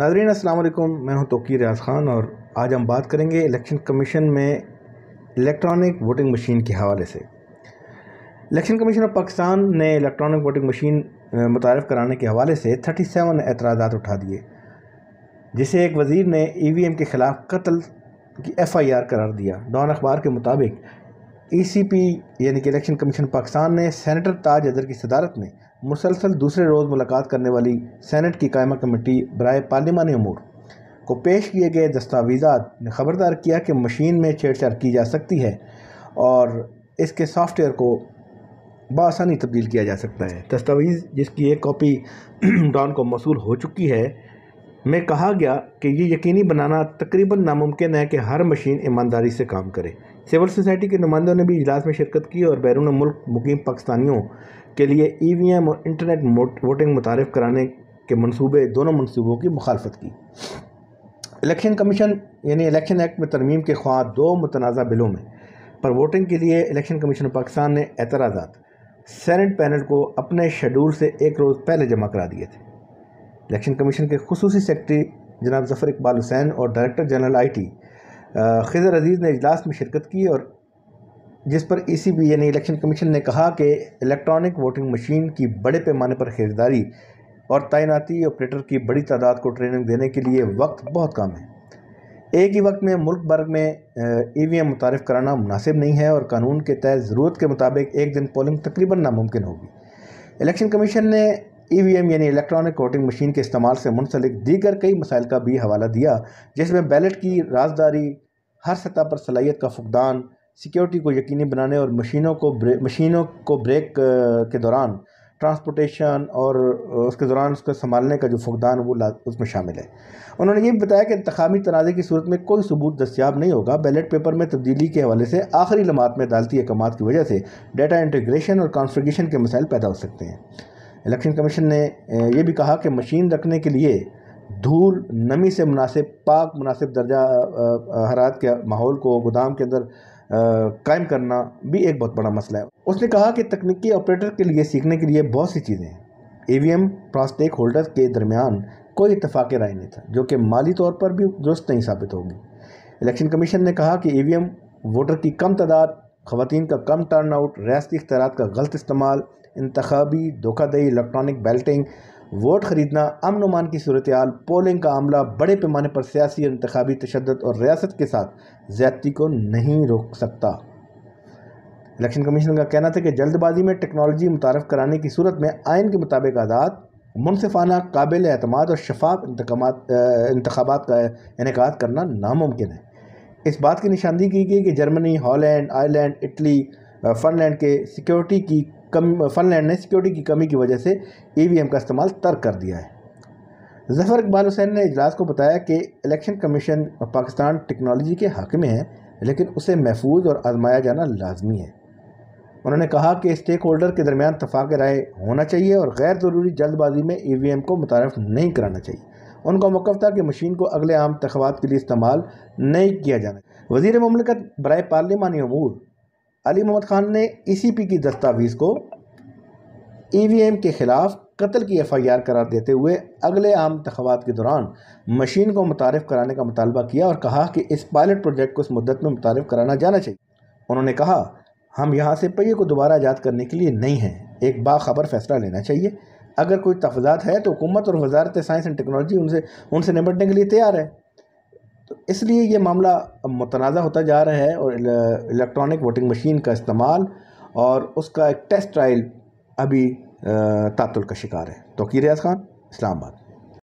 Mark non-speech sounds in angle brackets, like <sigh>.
नाजरीन वालेकुम मैं हूं तोकी रियाज खान और आज हम बात करेंगे इलेक्शन कमीशन में इलेक्ट्रॉनिक वोटिंग मशीन के हवाले से इलेक्शन कमीशन ऑफ पाकिस्तान ने इलेक्ट्रॉनिक वोटिंग मशीन मुतारफ़ कराने के हवाले से 37 सेवन एतराज़ात उठा दिए जिसे एक वज़ीर ने ई वी एम के ख़िलाफ़ कत्ल की एफ़ आई आर करार दिया डॉन अखबार के मुताबिक ईसीपी e यानी कि इलेक्शन कमीशन पाकिस्तान ने सेनेटर ताज अदर की सदारत में मुसलसल दूसरे रोज़ मुलाकात करने वाली सैनट की कायमा कमेटी बरए पार्लिमानी अमूर को पेश किए गए दस्तावेज़ा ने खबरदार किया कि मशीन में छेड़छाड़ की जा सकती है और इसके सॉफ्टवेयर को बसानी तब्दील किया जा सकता है दस्तावेज़ जिसकी एक कॉपी <clears throat> डॉन को मौसू हो चुकी है में कहा गया कि ये यकीनी बनाना तकरीबन नामुमकिन है कि हर मशीन ईमानदारी से काम करे सिविल सोसाइटी के नुमाइंदों ने भी इजलास में शिरकत की और बैरून मुल्क मुकीम पाकिस्तानियों के लिए ई वी एम और इंटरनेट वोटिंग मुतारफ़ कराने के मनसूबे दोनों मनसूबों की मुखालफत की इलेक्शन कमीशन यानी इलेक्शन एक्ट में तरमीम के ख्वाह दो मुतनाज़ा बिलों में पर वोटिंग के लिए इलेक्शन कमीशन पाकिस्तान ने एतराज़ा सैनट पैनल को अपने शेड्यूल से एक रोज़ पहले जमा करा दिए थे इलेक्शन कमीशन के खसूस सेक्रटरी जनाब जफ़र इकबाल हुसैन और director general I T Khizar Aziz ने इजलास में शिरकत की और जिस पर ई सी बी यानी इलेक्शन कमीशन ने कहा कि इलेक्ट्रॉनिक वोटिंग मशीन की बड़े पैमाने पर खरीदारी और तैनाती ऑपरेटर की बड़ी तादाद को ट्रेनिंग देने के लिए वक्त बहुत कम है एक ही वक्त में मुल्क भर में ई वी एम मुतारफ़ कराना मुनासिब नहीं है और कानून के तहत ज़रूरत के मुताबिक एक दिन पोलिंग तकरीबन नामुमकिन होगी इलेक्शन कमीशन ने ईवीएम e यानी इलेक्ट्रॉनिक वोटिंग मशीन के इस्तेमाल से मुंसलिक दीगर कई मसाइल का भी हवाला दिया जिसमें बैलेट की राजदारी हर सतह पर सलाहियत का फुकदान सिक्योरिटी को यकीनी बनाने और मशीनों को मशीनों को ब्रेक के दौरान ट्रांसपोर्टेशन और उसके दौरान उसको संभालने का जो फुकदान वो उसमें शामिल है उन्होंने ये भी बताया कि इंतामी तनाज़े की सूरत में कोई सबूत दस्याब नहीं होगा बैलेट पेपर में तब्दीली के हवाले से आखिरी लमात में अदालती अहकाम की वजह से डेटा इंटीग्रेशन और कॉन्फ्रिगेशन के मसाइल पैदा हो सकते हैं इलेक्शन कमीशन ने यह भी कहा कि मशीन रखने के लिए धूल नमी से मुनासिब पाक मुनासिब दर्जा हरात के माहौल को गोदाम के अंदर कायम करना भी एक बहुत बड़ा मसला है उसने कहा कि तकनीकी ऑपरेटर के लिए सीखने के लिए बहुत सी चीज़ें हैं वी एम प्रास्टेक होल्डर के दरमियान कोई इतफाक़ राय नहीं था जो कि माली तौर पर भी दुरुस्त नहीं साबित होगी इलेक्शन कमीशन ने कहा कि ई वी एम वोटर की कम तादाद खवतिन का कम टर्न आउट रियाती इख्तार का गलत इस्तेमाल इंतबी धोखादही इलेक्ट्रॉनिक बैलेटिंग वोट खरीदना अमन उमान की सूरत पोलिंग का अमला बड़े पैमाने पर सियासी और इंतबी तशद और रियासत के साथ ज्यादती को नहीं रोक सकता इलेक्शन कमीशन का कहना था कि जल्दबाजी में टेक्नोलॉजी मुतारफ़ कराने की सूरत में आयन के मुताबिक आज़ाद मुनफाना काबिल अहतम और शफाफ इंतबात का इनका करना नामुमकिन है इस बात की निशानदी की गई कि Germany Holland Ireland Italy Finland के सिक्योरिटी की कम फनलैंड ने सिक्योरिटी की कमी की वजह से ई e का इस्तेमाल तर्क कर दिया है जफर इकबाल हुसैन ने इजलास को बताया कि इलेक्शन कमीशन पाकिस्तान टेक्नोलॉजी के हक में है लेकिन उसे महफूज और आजमाया जाना लाजमी है उन्होंने कहा कि स्टेक होल्डर के दरमियान तफाक राय होना चाहिए और गैर ज़रूरी जल्दबाजी में ई e को मुतारफ़ नहीं कराना चाहिए उनका मौक़ था कि मशीन को अगले आम तखबात के लिए इस्तेमाल नहीं किया जाना वजीर ममलिकत बरए पार्लिमानी अमूर अली मोहम्मद खान ने ईसीपी की दस्तावेज़ को ईवीएम e के खिलाफ कत्ल की एफआईआर करार देते हुए अगले आम तखबात के दौरान मशीन को मुतारफ़ कराने का मुतालबा किया और कहा कि इस पायलट प्रोजेक्ट को इस मुद्दत में मुतारफ़ कराना जाना चाहिए उन्होंने कहा हम यहाँ से पहिए को दोबारा आज़ाद करने के लिए नहीं हैं एक बाखबर फैसला लेना चाहिए अगर कोई तफजात है तो हुकूमत और वजारत साइंस एंड टेक्नोलॉजी उनसे उनसे निपटने के लिए तैयार है तो इसलिए ये मामला मतनाज़ा होता जा रहा है और इलेक्ट्रॉनिक वोटिंग मशीन का इस्तेमाल और उसका एक टेस्ट ट्रायल अभी तातुल का शिकार है तो रियाज खान इस्लामाबाद